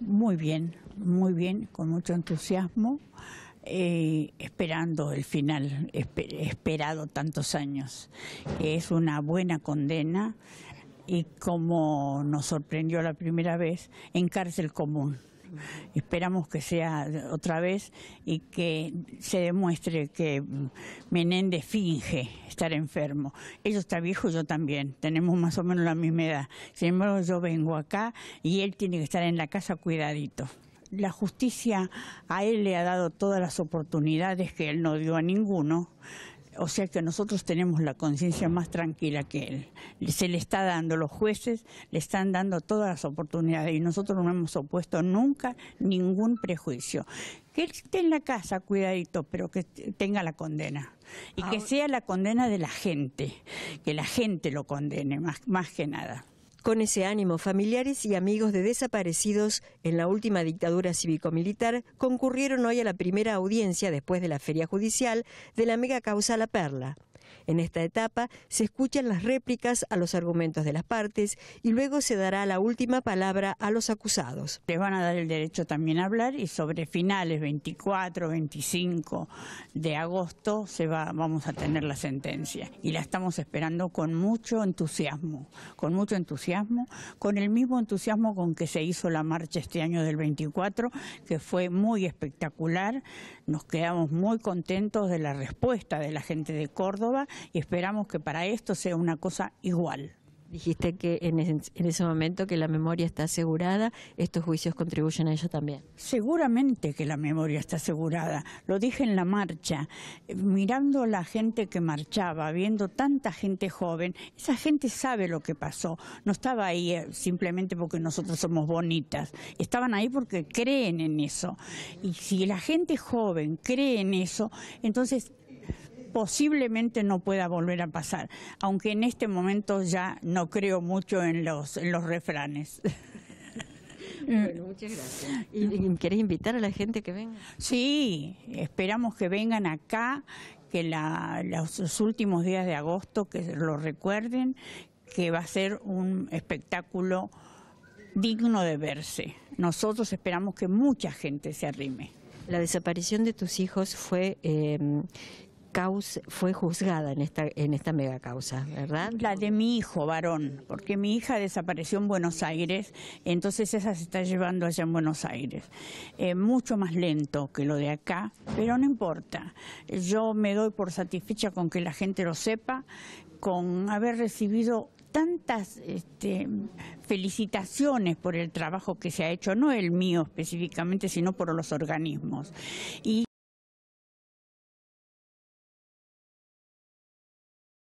Muy bien, muy bien, con mucho entusiasmo, eh, esperando el final, esperado tantos años. Es una buena condena y como nos sorprendió la primera vez, en cárcel común. Esperamos que sea otra vez y que se demuestre que Menéndez finge estar enfermo. Ellos está viejo, yo también. Tenemos más o menos la misma edad. Sin embargo, yo vengo acá y él tiene que estar en la casa cuidadito la justicia a él le ha dado todas las oportunidades que él no dio a ninguno o sea que nosotros tenemos la conciencia más tranquila que él. Se le está dando, los jueces le están dando todas las oportunidades y nosotros no hemos opuesto nunca ningún prejuicio. Que él esté en la casa, cuidadito, pero que tenga la condena. Y que sea la condena de la gente, que la gente lo condene, más, más que nada. Con ese ánimo, familiares y amigos de desaparecidos en la última dictadura cívico-militar concurrieron hoy a la primera audiencia después de la feria judicial de la mega causa La Perla. En esta etapa se escuchan las réplicas a los argumentos de las partes y luego se dará la última palabra a los acusados. Les van a dar el derecho también a hablar y sobre finales 24, 25 de agosto se va, vamos a tener la sentencia y la estamos esperando con mucho entusiasmo, con mucho entusiasmo, con el mismo entusiasmo con que se hizo la marcha este año del 24, que fue muy espectacular. Nos quedamos muy contentos de la respuesta de la gente de Córdoba y esperamos que para esto sea una cosa igual. Dijiste que en, ese momento que la memoria está asegurada, estos juicios contribuyen a ello también. Seguramente que la memoria está asegurada. Lo dije en la marcha, eh, mirando la gente que marchaba, viendo tanta gente joven, esa gente sabe lo que pasó. No estaba ahí eh, simplemente porque nosotros somos bonitas, estaban ahí porque creen en eso. Y si la gente joven cree en eso, entonces posiblemente no pueda volver a pasar, aunque en este momento ya no creo mucho en los, en los refranes. Bueno, muchas gracias. ¿Y, querés invitar a la gente que venga? Sí, esperamos que vengan acá, que los últimos días de agosto, que lo recuerden, que va a ser un espectáculo digno de verse. Nosotros esperamos que mucha gente se arrime. La desaparición de tus hijos fue eh, fue juzgada en esta, en esta mega causa, ¿verdad? La de mi hijo, varón, porque mi hija desapareció en Buenos Aires, entonces esa se está llevando allá en Buenos Aires. Eh, mucho más lento que lo de acá, pero no importa. Yo me doy por satisfecha con que la gente lo sepa, con haber recibido tantas este, felicitaciones por el trabajo que se ha hecho, no el mío específicamente, sino por los organismos. Y